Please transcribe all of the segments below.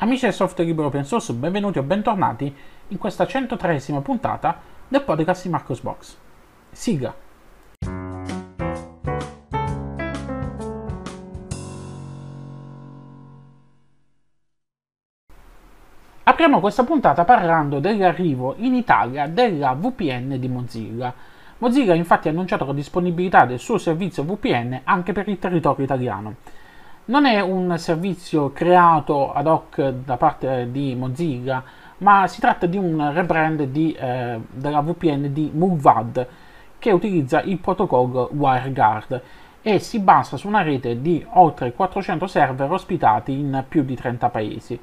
Amici del software libero open source, benvenuti o bentornati in questa 103esima puntata del podcast di Marcos Box. Siga! Apriamo questa puntata parlando dell'arrivo in Italia della VPN di Mozilla. Mozilla ha infatti annunciato la disponibilità del suo servizio VPN anche per il territorio italiano non è un servizio creato ad hoc da parte eh, di Mozilla, ma si tratta di un rebrand di, eh, della VPN di MoveAd che utilizza il protocollo WireGuard e si basa su una rete di oltre 400 server ospitati in più di 30 paesi.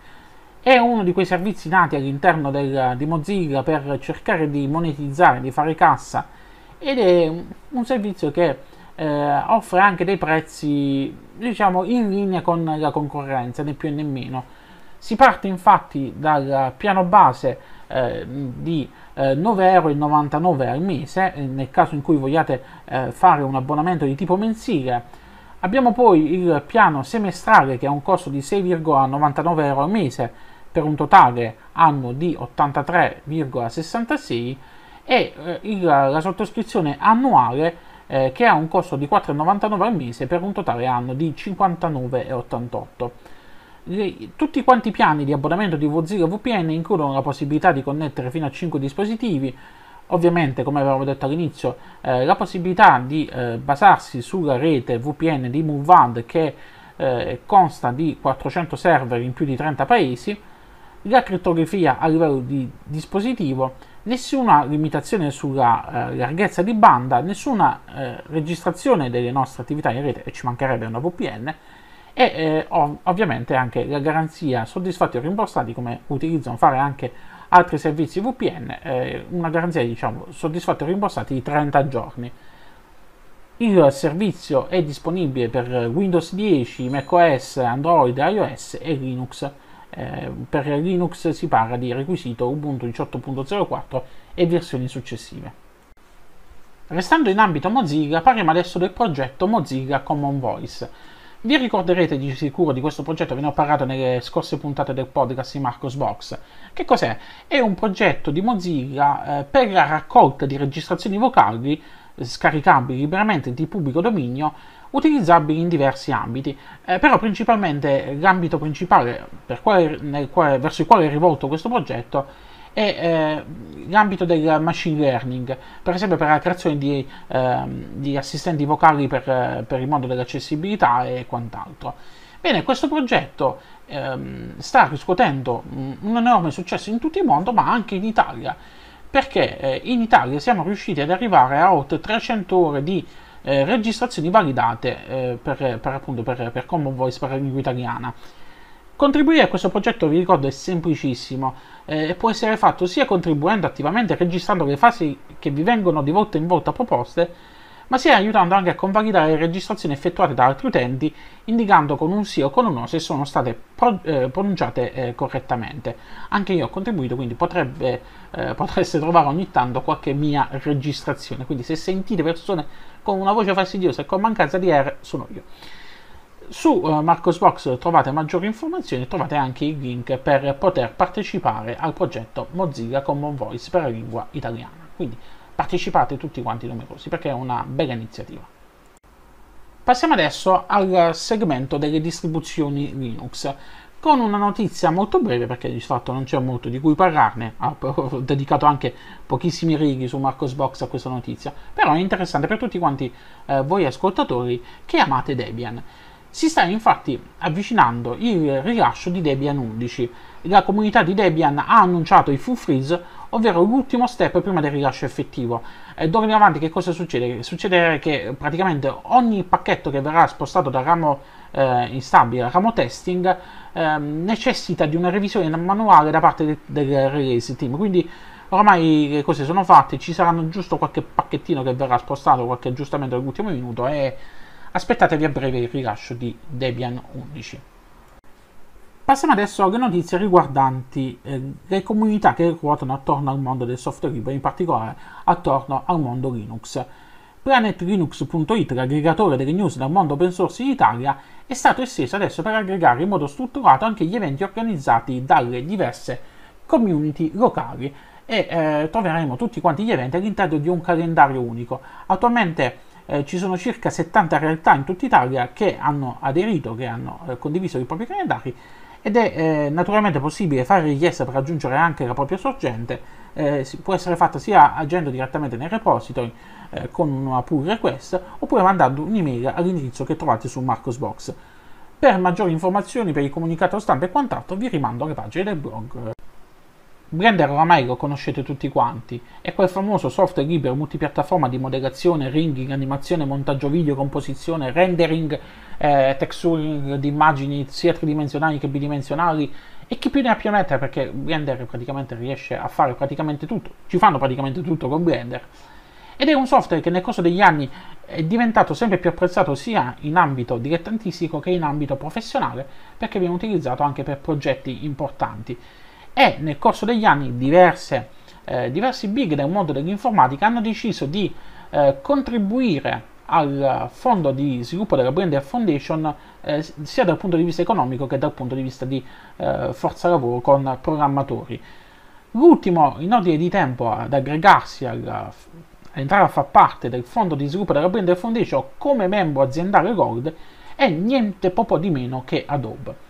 È uno di quei servizi nati all'interno del, di Mozilla per cercare di monetizzare, di fare cassa ed è un servizio che eh, offre anche dei prezzi diciamo in linea con la concorrenza né più né meno si parte infatti dal piano base eh, di eh, euro al mese eh, nel caso in cui vogliate eh, fare un abbonamento di tipo mensile abbiamo poi il piano semestrale che ha un costo di 6,99 euro al mese per un totale anno di 83,66 e eh, il, la sottoscrizione annuale eh, che ha un costo di 4,99 al mese per un totale anno di 59,88. Tutti quanti i piani di abbonamento di Mozilla VPN includono la possibilità di connettere fino a 5 dispositivi, ovviamente come avevamo detto all'inizio eh, la possibilità di eh, basarsi sulla rete VPN di MoveAd che eh, consta di 400 server in più di 30 paesi, la criptografia a livello di dispositivo nessuna limitazione sulla eh, larghezza di banda, nessuna eh, registrazione delle nostre attività in rete, e ci mancherebbe una VPN, e eh, ov- ovviamente anche la garanzia soddisfatti o rimborsati come utilizzano fare anche altri servizi VPN, eh, una garanzia diciamo soddisfatti o rimborsati di 30 giorni. Il servizio è disponibile per Windows 10, macOS, Android, iOS e Linux eh, per Linux si parla di requisito Ubuntu 18.04 e versioni successive. Restando in ambito Mozilla, parliamo adesso del progetto Mozilla Common Voice. Vi ricorderete di sicuro di questo progetto, ve ne ho parlato nelle scorse puntate del podcast di Marcos Box. Che cos'è? È un progetto di Mozilla eh, per la raccolta di registrazioni vocali scaricabili liberamente di pubblico dominio utilizzabili in diversi ambiti, eh, però principalmente l'ambito principale quale, quale, verso il quale è rivolto questo progetto è eh, l'ambito del machine learning, per esempio per la creazione di, eh, di assistenti vocali per, per il mondo dell'accessibilità e quant'altro. Bene, questo progetto ehm, sta riscuotendo un enorme successo in tutto il mondo, ma anche in Italia perché eh, in Italia siamo riusciti ad arrivare a oltre 300 ore di eh, registrazioni validate eh, per, per, appunto per, per Common Voice per la lingua italiana. Contribuire a questo progetto, vi ricordo, è semplicissimo eh, e eh, può essere fatto sia contribuendo attivamente registrando le fasi che vi vengono di volta in volta proposte, ma si è aiutando anche a convalidare le registrazioni effettuate da altri utenti, indicando con un sì o con un no se sono state pro, eh, pronunciate eh, correttamente. Anche io ho contribuito, quindi potrebbe, eh, potreste trovare ogni tanto qualche mia registrazione. Quindi se sentite persone con una voce fastidiosa e con mancanza di R, sono io. Su eh, Marcosbox trovate maggiori informazioni e trovate anche il link per poter partecipare al progetto Mozilla Common Voice per la lingua italiana. Quindi partecipate tutti quanti numerosi perché è una bella iniziativa. Passiamo adesso al segmento delle distribuzioni Linux con una notizia molto breve perché di fatto non c'è molto di cui parlarne, ah, ho dedicato anche pochissimi righi su Marcosbox a questa notizia, però è interessante per tutti quanti eh, voi ascoltatori che amate Debian. Si sta infatti avvicinando il rilascio di Debian 11 la comunità di Debian ha annunciato il full freeze, ovvero l'ultimo step prima del rilascio effettivo. E d'ora in avanti che cosa succede? Succede che praticamente ogni pacchetto che verrà spostato dal ramo eh, instabile al ramo testing eh, necessita di una revisione manuale da parte de- del release team. Quindi ormai le cose sono fatte, ci saranno giusto qualche pacchettino che verrà spostato, qualche aggiustamento all'ultimo minuto e aspettatevi a breve il rilascio di Debian 11. Passiamo adesso alle notizie riguardanti eh, le comunità che ruotano attorno al mondo del software libero, in particolare attorno al mondo Linux. PlanetLinux.it, l'aggregatore delle news dal mondo open source in Italia, è stato esteso adesso per aggregare in modo strutturato anche gli eventi organizzati dalle diverse community locali e eh, troveremo tutti quanti gli eventi all'interno di un calendario unico. Attualmente eh, ci sono circa 70 realtà in tutta Italia che hanno aderito, che hanno eh, condiviso i propri calendari ed è eh, naturalmente possibile fare richiesta per raggiungere anche la propria sorgente, eh, si, può essere fatta sia agendo direttamente nel repository eh, con una pull request oppure mandando un'email all'indirizzo che trovate su Marcosbox. Per maggiori informazioni, per il comunicato stampa e quant'altro vi rimando alle pagine del blog. Blender oramai lo conoscete tutti quanti, è quel famoso software libero multipiattaforma di modellazione, rigging, animazione, montaggio video, composizione, rendering, eh, texturing di immagini sia tridimensionali che bidimensionali e chi più ne ha più ne perché Blender praticamente riesce a fare praticamente tutto, ci fanno praticamente tutto con Blender. Ed è un software che nel corso degli anni è diventato sempre più apprezzato sia in ambito dilettantistico che in ambito professionale perché viene utilizzato anche per progetti importanti e nel corso degli anni diverse, eh, diversi big del mondo dell'informatica hanno deciso di eh, contribuire al fondo di sviluppo della Brand Foundation eh, sia dal punto di vista economico che dal punto di vista di eh, forza lavoro con programmatori. L'ultimo in ordine di tempo ad aggregarsi al entrare a far parte del fondo di sviluppo della Brand Foundation come membro aziendale Gold è niente poco di meno che Adobe.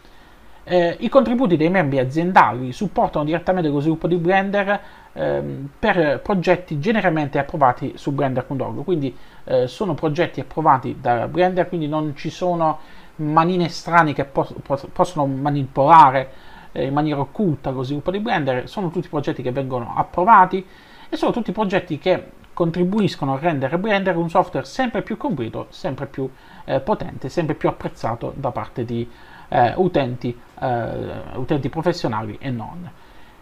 Eh, I contributi dei membri aziendali supportano direttamente lo sviluppo di Blender ehm, per progetti generalmente approvati su Blender.org, quindi eh, sono progetti approvati da Blender, quindi non ci sono manine strane che pos- pos- possono manipolare eh, in maniera occulta lo sviluppo di Blender, sono tutti progetti che vengono approvati e sono tutti progetti che contribuiscono a rendere Blender un software sempre più completo, sempre più eh, potente, sempre più apprezzato da parte di eh, utenti, eh, utenti, professionali e non.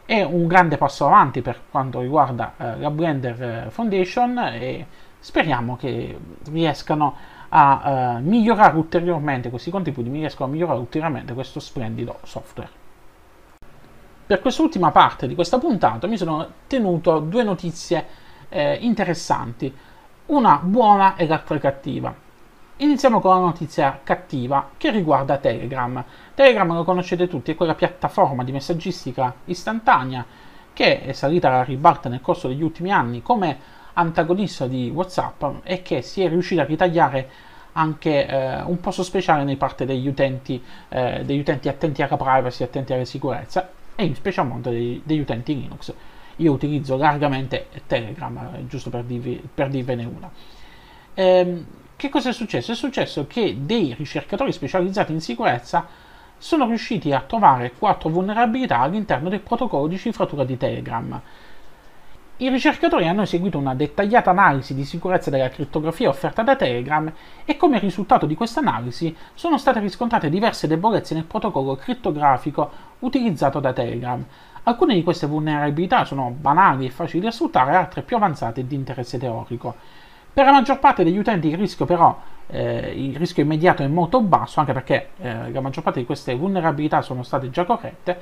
È un grande passo avanti per quanto riguarda eh, la Blender eh, Foundation e speriamo che riescano a migliorare ulteriormente questi contributi, mi a migliorare ulteriormente questo splendido software per quest'ultima parte di questa puntata mi sono tenuto due notizie eh, interessanti, una buona e l'altra cattiva. Iniziamo con la notizia cattiva che riguarda Telegram. Telegram lo conoscete tutti, è quella piattaforma di messaggistica istantanea che è salita alla ribalta nel corso degli ultimi anni come antagonista di WhatsApp e che si è riuscita a ritagliare anche eh, un posto speciale nei parte degli utenti, eh, degli utenti attenti alla privacy, attenti alla sicurezza e in special modo degli, degli utenti Linux. Io utilizzo largamente Telegram, eh, giusto per, dirvi, per dirvene una. Ehm, che cosa è successo? È successo che dei ricercatori specializzati in sicurezza sono riusciti a trovare quattro vulnerabilità all'interno del protocollo di cifratura di Telegram. I ricercatori hanno eseguito una dettagliata analisi di sicurezza della criptografia offerta da Telegram e come risultato di questa analisi sono state riscontrate diverse debolezze nel protocollo crittografico utilizzato da Telegram. Alcune di queste vulnerabilità sono banali e facili da sfruttare, altre più avanzate e di interesse teorico. Per la maggior parte degli utenti il rischio però eh, il rischio immediato è molto basso, anche perché eh, la maggior parte di queste vulnerabilità sono state già corrette,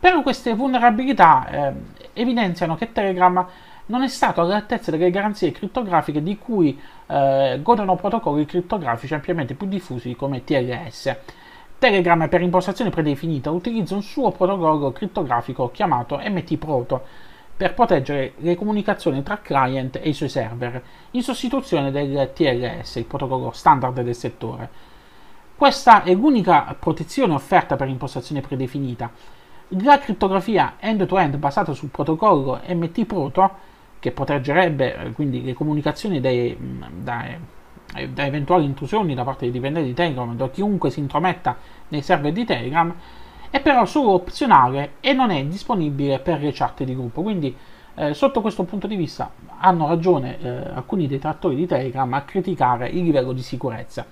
però queste vulnerabilità eh, evidenziano che Telegram non è stato all'altezza delle garanzie crittografiche di cui eh, godono protocolli crittografici ampiamente più diffusi come TLS. Telegram per impostazione predefinita utilizza un suo protocollo crittografico chiamato MT Proto per proteggere le comunicazioni tra client e i suoi server, in sostituzione del TLS, il protocollo standard del settore. Questa è l'unica protezione offerta per impostazione predefinita. La criptografia end-to-end basata sul protocollo MT Proto, che proteggerebbe eh, quindi le comunicazioni dei, dai, mm, eh, da eventuali intrusioni da parte dei dipendenti di Telegram, da chiunque si intrometta nei server di Telegram, è però solo opzionale e non è disponibile per le chat di gruppo. Quindi eh, sotto questo punto di vista hanno ragione eh, alcuni detrattori di Telegram a criticare il livello di sicurezza.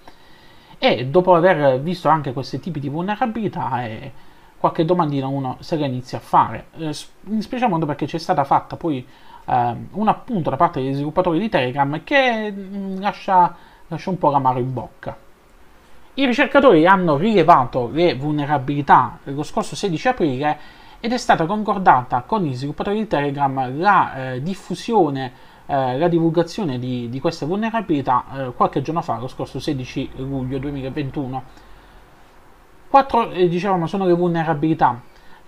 E dopo aver visto anche questi tipi di vulnerabilità, eh, qualche domandina uno se la inizia a fare. Eh, in special modo perché c'è stata fatta poi ehm, un appunto da parte degli sviluppatori di Telegram che mh, mm, lascia, lascia un po' l'amaro in bocca. I ricercatori hanno rilevato le vulnerabilità lo scorso 16 aprile ed è stata concordata con gli sviluppatori di Telegram la eh, diffusione, eh, la divulgazione di, di queste vulnerabilità eh, qualche giorno fa, lo scorso 16 luglio 2021. Quattro, diciamo, sono le vulnerabilità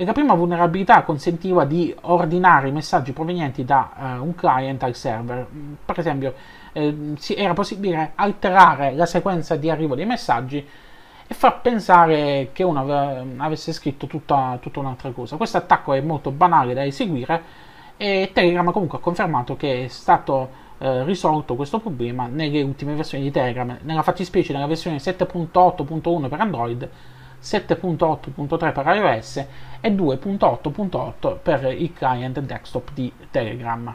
la prima vulnerabilità consentiva di ordinare i messaggi provenienti da eh, un client al server. Mm, per esempio, eh, era possibile alterare la sequenza di arrivo dei messaggi e far pensare che uno ave- avesse scritto tutta, tutta un'altra cosa. Questo attacco è molto banale da eseguire e Telegram comunque ha confermato che è stato eh, risolto questo problema nelle ultime versioni di Telegram, nella fattispecie nella versione 7.8.1 per Android 7.8.3 per iOS e 2.8.8 per il client desktop di Telegram.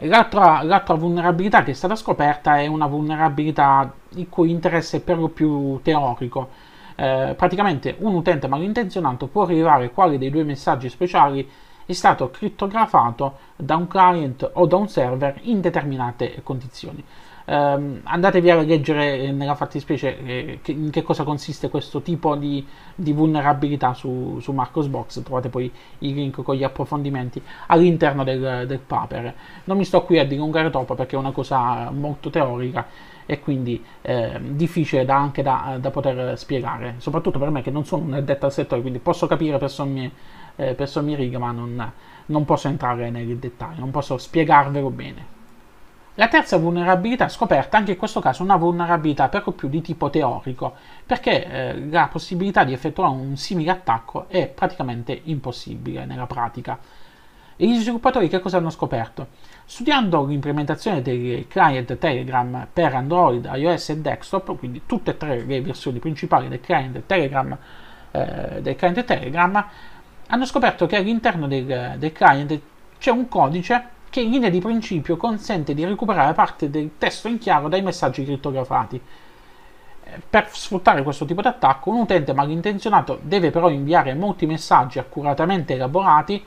L'altra, l'altra, vulnerabilità che è stata scoperta è una vulnerabilità di cui interesse è per lo più teorico. Eh, praticamente un utente malintenzionato può rilevare quale dei due messaggi speciali è stato crittografato da un client o da un server in determinate condizioni. Um, andatevi a leggere eh, nella fattispecie eh, che, in che cosa consiste questo tipo di, di vulnerabilità su, su Marcosbox. Trovate poi i link con gli approfondimenti all'interno del, del paper. Non mi sto qui a dilungare troppo perché è una cosa molto teorica e quindi eh, difficile da, anche da, da, poter spiegare, soprattutto per me che non sono un addetto al settore, quindi posso capire per sommi, eh, per sommi riga, ma non, non posso entrare nel dettaglio, non posso spiegarvelo bene. La terza vulnerabilità scoperta, anche in questo caso una vulnerabilità per lo più di tipo teorico, perché eh, la possibilità di effettuare un simile attacco è praticamente impossibile nella pratica. E gli sviluppatori che cosa hanno scoperto? Studiando l'implementazione del client Telegram per Android, iOS e desktop, quindi tutte e tre le versioni principali del client Telegram, eh, del client Telegram hanno scoperto che all'interno del, del client c'è un codice che in linea di principio consente di recuperare parte del testo in chiaro dai messaggi crittografati. Eh, per sfruttare questo tipo di attacco, un utente malintenzionato deve però inviare molti messaggi accuratamente elaborati,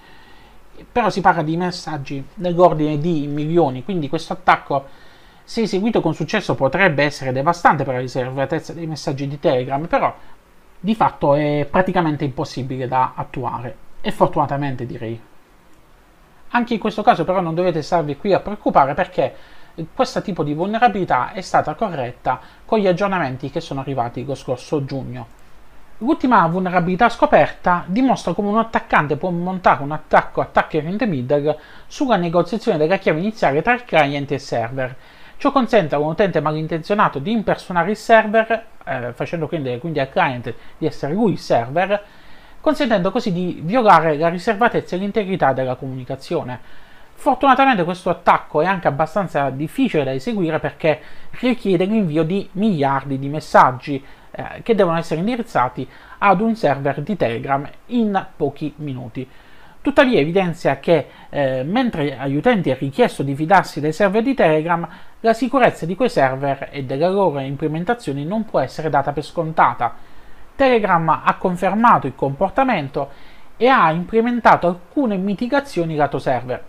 però si parla di messaggi nell'ordine di milioni, quindi questo attacco, se eseguito con successo, potrebbe essere devastante per la riservatezza dei messaggi di Telegram, però di fatto è praticamente impossibile da attuare, e fortunatamente direi. Anche in questo caso però non dovete starvi qui a preoccupare perché questo tipo di vulnerabilità è stata corretta con gli aggiornamenti che sono arrivati lo scorso giugno. L'ultima vulnerabilità scoperta dimostra come un attaccante può montare un attacco attacker in the middle sulla negoziazione della chiave iniziale tra il client e il server. Ciò consente a un utente malintenzionato di impersonare il server, eh, facendo quindi al client di essere lui il server, consentendo così di violare la riservatezza e l'integrità della comunicazione. Fortunatamente questo attacco è anche abbastanza difficile da eseguire perché richiede l'invio di miliardi di messaggi eh, che devono essere indirizzati ad un server di Telegram in pochi minuti. Tuttavia evidenzia che eh, mentre agli utenti è richiesto di fidarsi dei server di Telegram, la sicurezza di quei server e della loro implementazione non può essere data per scontata Telegram ha confermato il comportamento e ha implementato alcune mitigazioni lato server.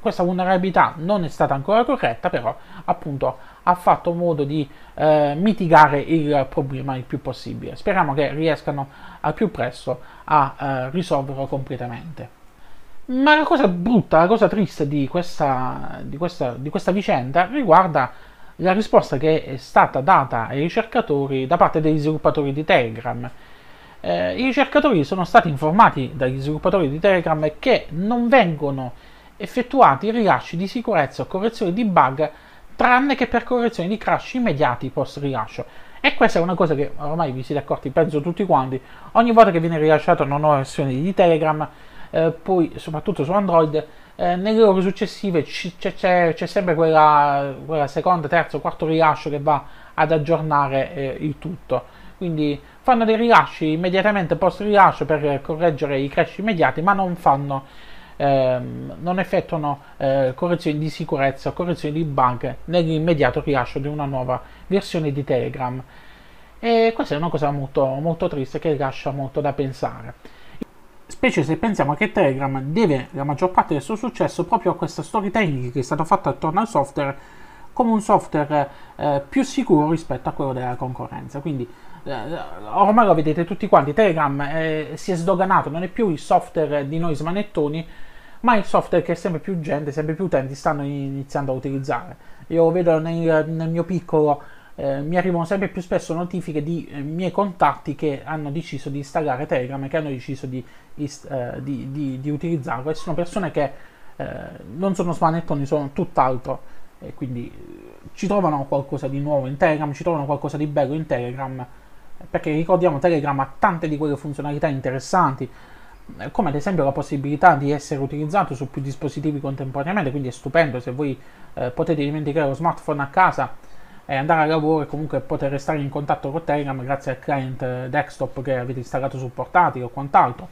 Questa vulnerabilità non è stata ancora corretta, però appunto ha fatto modo di eh, mitigare il problema il più possibile. Speriamo che riescano al più presto a eh, risolverlo completamente. Ma la cosa brutta, la cosa triste di questa, di questa, di questa vicenda riguarda la risposta che è stata data ai ricercatori da parte degli sviluppatori di Telegram. Eh, I ricercatori sono stati informati dagli sviluppatori di Telegram che non vengono effettuati rilasci di sicurezza o correzioni di bug tranne che per correzioni di crash immediati post rilascio. E questa è una cosa che ormai vi siete accorti, penso tutti quanti, ogni volta che viene rilasciata una nuova versione di Telegram, eh, poi soprattutto su Android, eh, nelle ore successive c'è, c'è, c'è sempre quella, quella, seconda, terza, quarto rilascio che va ad aggiornare eh, il tutto. Quindi fanno dei rilasci immediatamente post rilascio per correggere i crash immediati, ma non, fanno, ehm, non effettuano eh, correzioni di sicurezza, correzioni di bug nell'immediato rilascio di una nuova versione di Telegram. E questa è una cosa molto, molto triste che lascia molto da pensare specie se pensiamo che Telegram deve la maggior parte del suo successo proprio a questa storytelling che è stata fatta attorno al software come un software eh, più sicuro rispetto a quello della concorrenza. Quindi eh, ormai lo vedete tutti quanti, Telegram eh, si è sdoganato, non è più il software di noi smanettoni, ma il software che sempre più gente, sempre più utenti stanno iniziando a utilizzare. Io lo vedo nel, nel mio piccolo eh, mi arrivano sempre più spesso notifiche di eh, miei contatti che hanno deciso di installare Telegram e che hanno deciso di, ist- eh, di, di, di utilizzarlo e sono persone che eh, non sono smanettoni, sono tutt'altro e quindi eh, ci trovano qualcosa di nuovo in Telegram, ci trovano qualcosa di bello in Telegram perché ricordiamo Telegram ha tante di quelle funzionalità interessanti eh, come ad esempio la possibilità di essere utilizzato su più dispositivi contemporaneamente, quindi è stupendo se voi potete dimenticare lo smartphone a casa e eh, andare a lavoro e comunque poter restare in contatto con Telegram grazie al client eh, desktop che avete installato su portatile o quant'altro.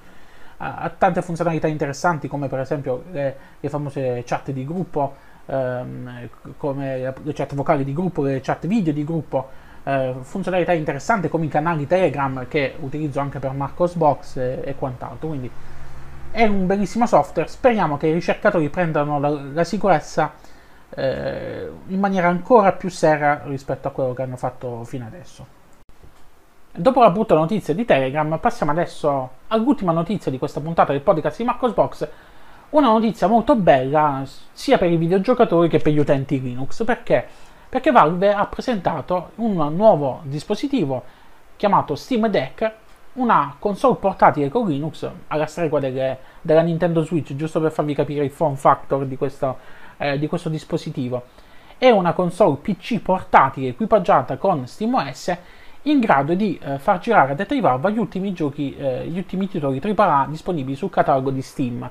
Ha tante funzionalità interessanti come per esempio le, le famose chat di gruppo, ehm, come le chat vocali di gruppo, le chat video di gruppo, eh, funzionalità interessanti come i canali Telegram che utilizzo anche per Marcosbox e, e quant'altro. Quindi è un bellissimo software, speriamo che i ricercatori prendano la, la sicurezza eh, in maniera ancora più seria rispetto a quello che hanno fatto fino adesso. Dopo la brutta notizia di Telegram, passiamo adesso all'ultima notizia di questa puntata del podcast di Marcos Box. Una notizia molto bella sia per i videogiocatori che per gli utenti Linux. Perché? Perché Valve ha presentato un nuovo dispositivo chiamato Steam Deck, una console portatile con Linux alla stregua delle, della Nintendo Switch, giusto per farvi capire il form factor di questo eh, di questo dispositivo. È una console PC portatile equipaggiata con SteamOS in grado di eh, far girare a detta gli ultimi giochi, eh, gli ultimi titoli AAA disponibili sul catalogo di Steam.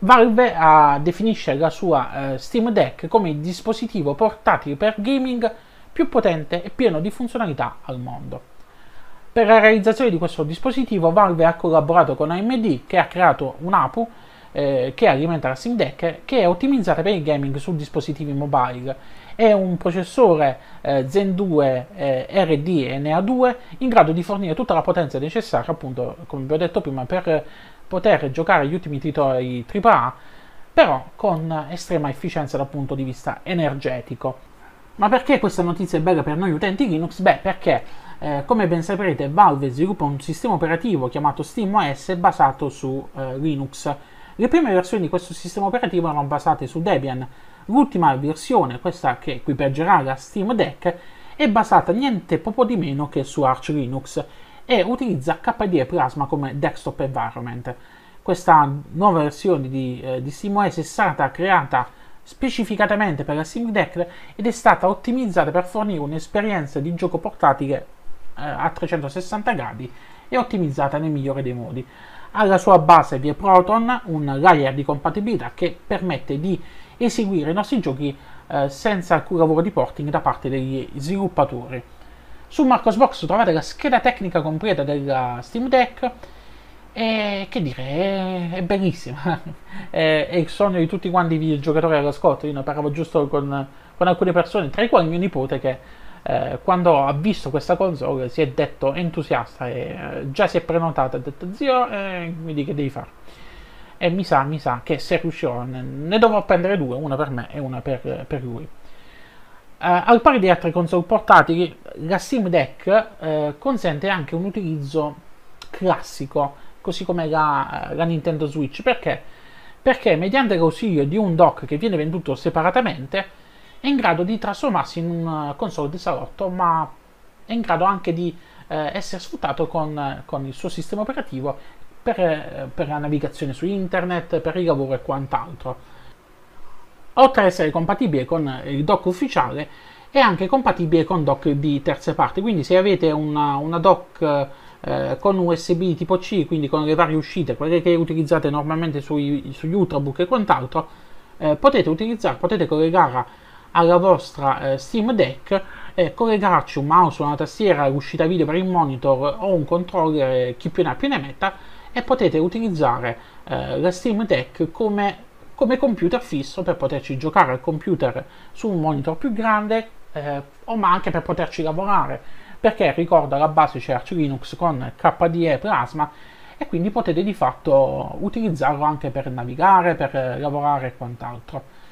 Valve ah, definisce la sua eh, Steam Deck come il dispositivo portatile per gaming più potente e pieno di funzionalità al mondo. Per la realizzazione di questo dispositivo Valve ha collaborato con AMD che ha creato un APU eh, che alimenta la Steam Deck, che è ottimizzata per il gaming su dispositivi mobile. È un processore eh, Zen 2 eh, RDNA2 in grado di fornire tutta la potenza necessaria, appunto, come vi ho detto prima, per poter giocare agli ultimi titoli AAA, però con estrema efficienza dal punto di vista energetico. Ma perché questa notizia è bella per noi utenti Linux? Beh, perché eh, come ben saprete Valve sviluppa un sistema operativo chiamato SteamOS basato su eh, Linux le prime versioni di questo sistema operativo erano basate su Debian, l'ultima versione, questa che equipaggerà la Steam Deck, è basata niente poco di meno che su Arch Linux e utilizza KDE Plasma come desktop environment. Questa nuova versione di, eh, di SteamOS è stata creata specificatamente per la Steam Deck ed è stata ottimizzata per fornire un'esperienza di gioco portatile eh, a 360 gradi e ottimizzata nel migliore dei modi alla sua base vi è Proton, un layer di compatibilità che permette di eseguire i nostri giochi eh, senza alcun lavoro di porting da parte degli sviluppatori. Su Marcosbox trovate la scheda tecnica completa della Steam Deck e che dire, è, bellissima, è, è, il sogno di tutti quanti i videogiocatori all'ascolto, io ne parlavo giusto con, con alcune persone, tra i quali mio nipote che eh, quando ha visto questa console si è detto entusiasta e eh, già si è prenotata, ha detto zio eh, mi dica che devi fare. E mi sa, mi sa che se riuscirò ne, ne dovrò prendere due, una per me e una per, per lui. Eh, al pari di altre console portatili, la Steam Deck eh, consente anche un utilizzo classico, così come la, la Nintendo Switch. Perché? Perché mediante l'ausilio di un dock che viene venduto separatamente, è in grado di trasformarsi in un eh, console di salotto, ma è in grado anche di eh, essere sfruttato con, eh, con, il suo sistema operativo per, eh, per, la navigazione su internet, per il lavoro e quant'altro. Oltre ad essere compatibile con il dock ufficiale, è anche compatibile con dock di terze parti, quindi se avete una, una dock eh, con USB tipo C, quindi con le varie uscite, quelle che utilizzate normalmente sui, sugli Ultrabook e quant'altro, potete utilizzare, potete collegare alla vostra eh, Steam Deck eh, collegarci un mouse, una tastiera, l'uscita video per il monitor o un controller, eh, chi più ne ha più ne metta, e potete utilizzare eh, la Steam Deck come, come, computer fisso per poterci giocare al computer su un monitor più grande eh, o ma anche per poterci lavorare, perché ricorda alla base c'è Arch Linux con KDE Plasma e quindi potete di fatto utilizzarlo anche per navigare, per eh, lavorare e quant'altro.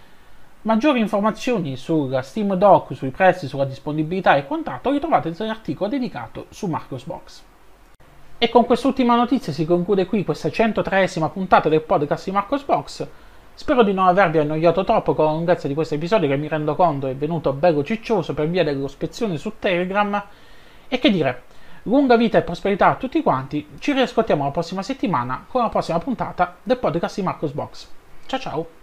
Maggiori informazioni sulla Steam Doc, sui prezzi, sulla disponibilità e quant'altro li trovate nell'articolo dedicato su Marcosbox. E con quest'ultima notizia si conclude qui questa 103esima puntata del podcast di Marcosbox. Spero di non avervi annoiato troppo con la lunghezza di questo episodio che mi rendo conto è venuto bello ciccioso per via dello spezione su Telegram. E che dire, lunga vita e prosperità a tutti quanti, ci riascoltiamo la prossima settimana con la prossima puntata del podcast di Marcosbox. Ciao ciao!